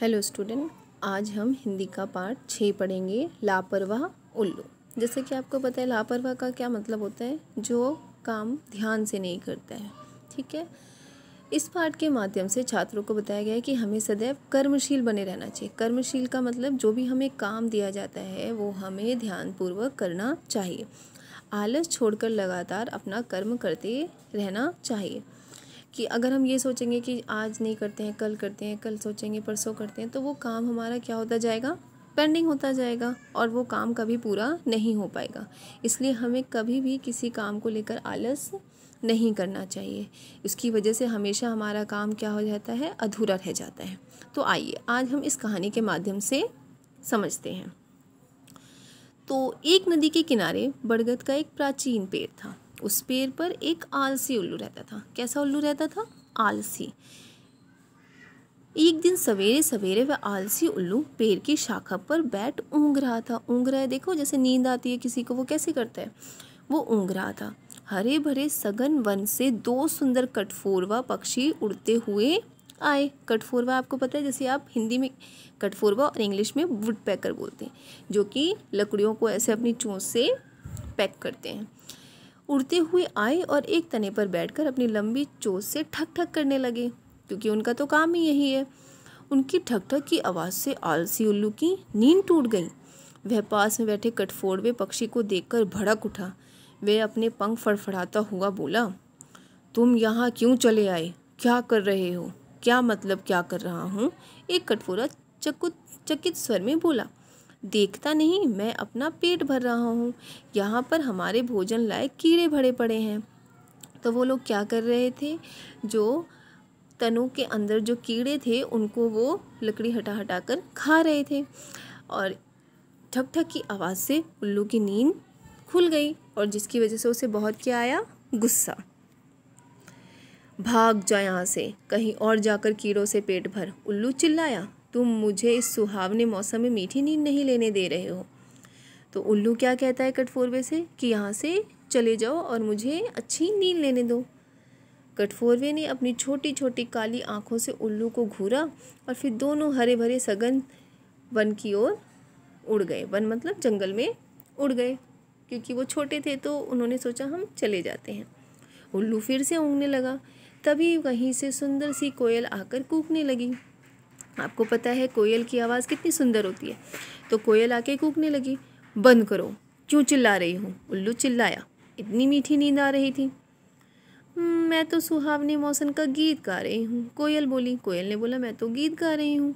hello student आज हम हिंदी का पार्ट छः पढ़ेंगे लापरवाह उल्लू जैसे कि आपको पता है लापरवाह का क्या मतलब होता है जो काम ध्यान से नहीं करता है ठीक है इस पाठ के माध्यम से छात्रों को बताया गया है कि हमें सदैव कर्मशील बने रहना चाहिए कर्मशील का मतलब जो भी हमें काम दिया जाता है वो हमें ध्यानपूर्वक करना चाहिए आलस छोड़कर लगातार अपना कर्म करते रहना चाहिए कि अगर हम ये सोचेंगे कि आज नहीं करते हैं कल करते हैं कल सोचेंगे परसों करते हैं तो वो काम हमारा क्या होता जाएगा पेंडिंग होता जाएगा और वो काम कभी पूरा नहीं हो पाएगा इसलिए हमें कभी भी किसी काम को लेकर आलस नहीं करना चाहिए इसकी वजह से हमेशा हमारा काम क्या हो जाता है अधूरा रह जाता है तो आइए आज हम इस कहानी के माध्यम से समझते हैं तो एक नदी के किनारे बरगद का एक प्राचीन पेड़ था उस पेड़ पर एक आलसी उल्लू रहता था कैसा उल्लू रहता था आलसी एक दिन सवेरे सवेरे वह आलसी उल्लू पेड़ की शाखा पर बैठ ऊँग रहा था ऊँग रहा है देखो जैसे नींद आती है किसी को वो कैसे करता है वो ऊँग रहा था हरे भरे सघन वन से दो सुंदर कटफोरवा पक्षी उड़ते हुए आए कठफोरवा आपको पता है जैसे आप हिंदी में कठफोरवा और इंग्लिश में वुड पैकर बोलते हैं जो कि लकड़ियों को ऐसे अपनी चोंच से पैक करते हैं उड़ते हुए आए और एक तने पर बैठकर अपनी लंबी चोच से ठक ठक करने लगे क्योंकि उनका तो काम ही यही है उनकी ठक ठक की आवाज़ से आलसी उल्लू की नींद टूट गई वह पास में बैठे कटफोड़वे पक्षी को देखकर भड़क उठा वह अपने पंख फड़फड़ाता हुआ बोला तुम यहाँ क्यों चले आए क्या कर रहे हो क्या मतलब क्या कर रहा हूँ एक कटफोरा चकुत चकित स्वर में बोला देखता नहीं मैं अपना पेट भर रहा हूँ यहाँ पर हमारे भोजन लायक कीड़े भरे पड़े हैं तो वो लोग क्या कर रहे थे जो तनु के अंदर जो कीड़े थे उनको वो लकड़ी हटा हटा कर खा रहे थे और ठक ठक की आवाज़ से उल्लू की नींद खुल गई और जिसकी वजह से उसे बहुत क्या आया गुस्सा भाग जा यहाँ से कहीं और जाकर कीड़ों से पेट भर उल्लू चिल्लाया तुम मुझे इस सुहावने मौसम में मीठी नींद नहीं लेने दे रहे हो तो उल्लू क्या कहता है कठफोरवे से कि यहाँ से चले जाओ और मुझे अच्छी नींद लेने दो कठफोरवे ने अपनी छोटी छोटी काली आँखों से उल्लू को घूरा और फिर दोनों हरे भरे सघन वन की ओर उड़ गए वन मतलब जंगल में उड़ गए क्योंकि वो छोटे थे तो उन्होंने सोचा हम चले जाते हैं उल्लू फिर से ऊँगने लगा तभी वहीं से सुंदर सी कोयल आकर कूकने लगी आपको पता है कोयल की आवाज़ कितनी सुंदर होती है तो कोयल आके कूकने लगी बंद करो क्यों चिल्ला रही हूँ उल्लू चिल्लाया इतनी मीठी नींद आ रही थी हम्म, मैं तो सुहावने मौसम का गीत गा रही हूँ कोयल बोली कोयल ने बोला मैं तो गीत गा रही हूँ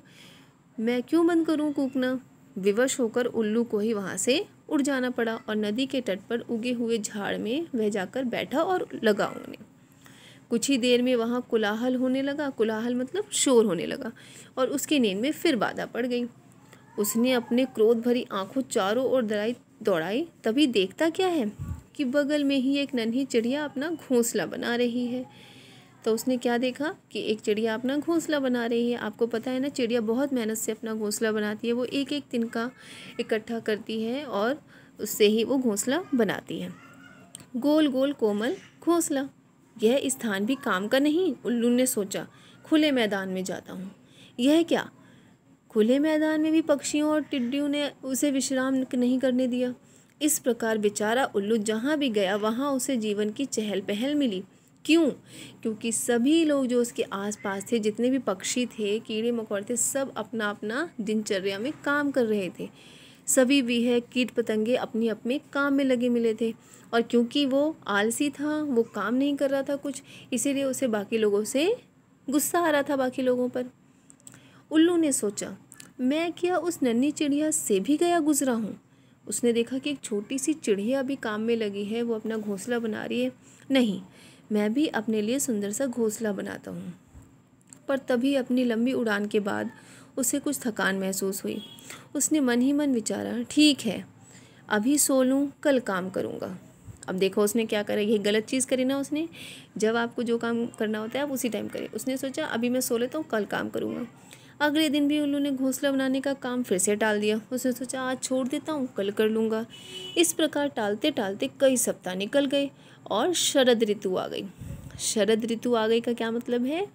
मैं क्यों बंद करूँ कूकना विवश होकर उल्लू को ही वहाँ से उड़ जाना पड़ा और नदी के तट पर उगे हुए झाड़ में वह जाकर बैठा और लगा उन्हें कुछ ही देर में वहाँ कोलाहल होने लगा कोलाहल मतलब शोर होने लगा और उसकी नींद में फिर बाधा पड़ गई उसने अपने क्रोध भरी आंखों चारों ओर दराई दौड़ाई तभी देखता क्या है कि बगल में ही एक नन्ही चिड़िया अपना घोंसला बना रही है तो उसने क्या देखा कि एक चिड़िया अपना घोंसला बना रही है आपको पता है ना चिड़िया बहुत मेहनत से अपना घोंसला बनाती है वो एक एक तिनका इकट्ठा करती है और उससे ही वो घोंसला बनाती है गोल गोल कोमल घोंसला यह स्थान भी काम का नहीं उल्लू ने सोचा खुले मैदान में जाता हूँ यह क्या खुले मैदान में भी पक्षियों और टिड्डियों ने उसे विश्राम नहीं करने दिया इस प्रकार बेचारा उल्लू जहाँ भी गया वहाँ उसे जीवन की चहल पहल मिली क्यों क्योंकि सभी लोग जो उसके आसपास थे जितने भी पक्षी थे कीड़े मकोड़े थे सब अपना अपना दिनचर्या में काम कर रहे थे सभी है कीट पतंगे अपने अपने काम में लगे मिले थे और क्योंकि वो आलसी था वो काम नहीं कर रहा था कुछ इसीलिए उसे बाकी लोगों से गुस्सा आ रहा था बाकी लोगों पर उल्लू ने सोचा मैं क्या उस नन्ही चिड़िया से भी गया गुजरा हूँ उसने देखा कि एक छोटी सी चिड़िया अभी काम में लगी है वो अपना घोंसला बना रही है नहीं मैं भी अपने लिए सुंदर सा घोंसला बनाता हूँ पर तभी अपनी लंबी उड़ान के बाद उसे कुछ थकान महसूस हुई उसने मन ही मन विचारा ठीक है अभी सो लूँ कल काम करूँगा अब देखो उसने क्या करा ये गलत चीज़ करी ना उसने जब आपको जो काम करना होता है आप उसी टाइम करें उसने सोचा अभी मैं सो लेता हूँ कल काम करूँगा अगले दिन भी उन्होंने घोंसला बनाने का काम फिर से टाल दिया उसने सोचा आज छोड़ देता हूँ कल कर लूँगा इस प्रकार टालते टालते कई सप्ताह निकल गए और शरद ऋतु आ गई शरद ऋतु आ गई का क्या मतलब है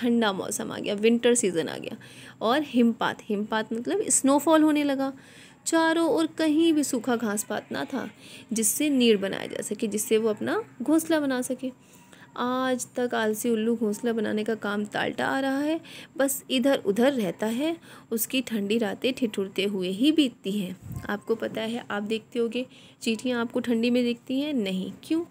ठंडा मौसम आ गया विंटर सीज़न आ गया और हिमपात हिमपात मतलब स्नोफॉल होने लगा चारों ओर कहीं भी सूखा घास पात ना था जिससे नीर बनाया जा सके जिससे वो अपना घोंसला बना सके आज तक आलसी उल्लू घोंसला बनाने का काम टालटा आ रहा है बस इधर उधर रहता है उसकी ठंडी रातें ठिठुरते हुए ही बीतती हैं आपको पता है आप देखते होगे चीटियाँ आपको ठंडी में देखती हैं नहीं क्यों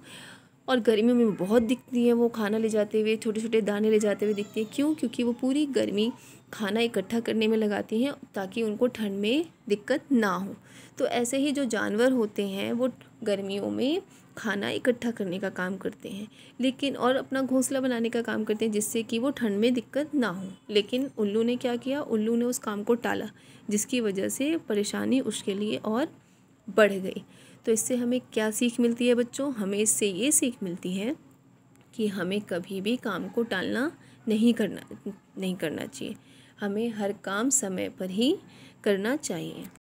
और गर्मियों में बहुत दिखती हैं वो खाना ले जाते हुए छोटे छोटे दाने ले जाते हुए दिखती हैं क्यों क्योंकि वो पूरी गर्मी खाना इकट्ठा करने में लगाती हैं ताकि उनको ठंड में दिक्कत ना हो तो ऐसे ही जो जानवर होते हैं वो गर्मियों में खाना इकट्ठा करने का काम करते हैं लेकिन और अपना घोंसला बनाने का काम करते हैं जिससे कि वो ठंड में दिक्कत ना हो लेकिन उल्लू ने क्या किया उल्लू ने उस काम को टाला जिसकी वजह से परेशानी उसके लिए और बढ़ गई तो इससे हमें क्या सीख मिलती है बच्चों हमें इससे ये सीख मिलती है कि हमें कभी भी काम को टालना नहीं करना नहीं करना चाहिए हमें हर काम समय पर ही करना चाहिए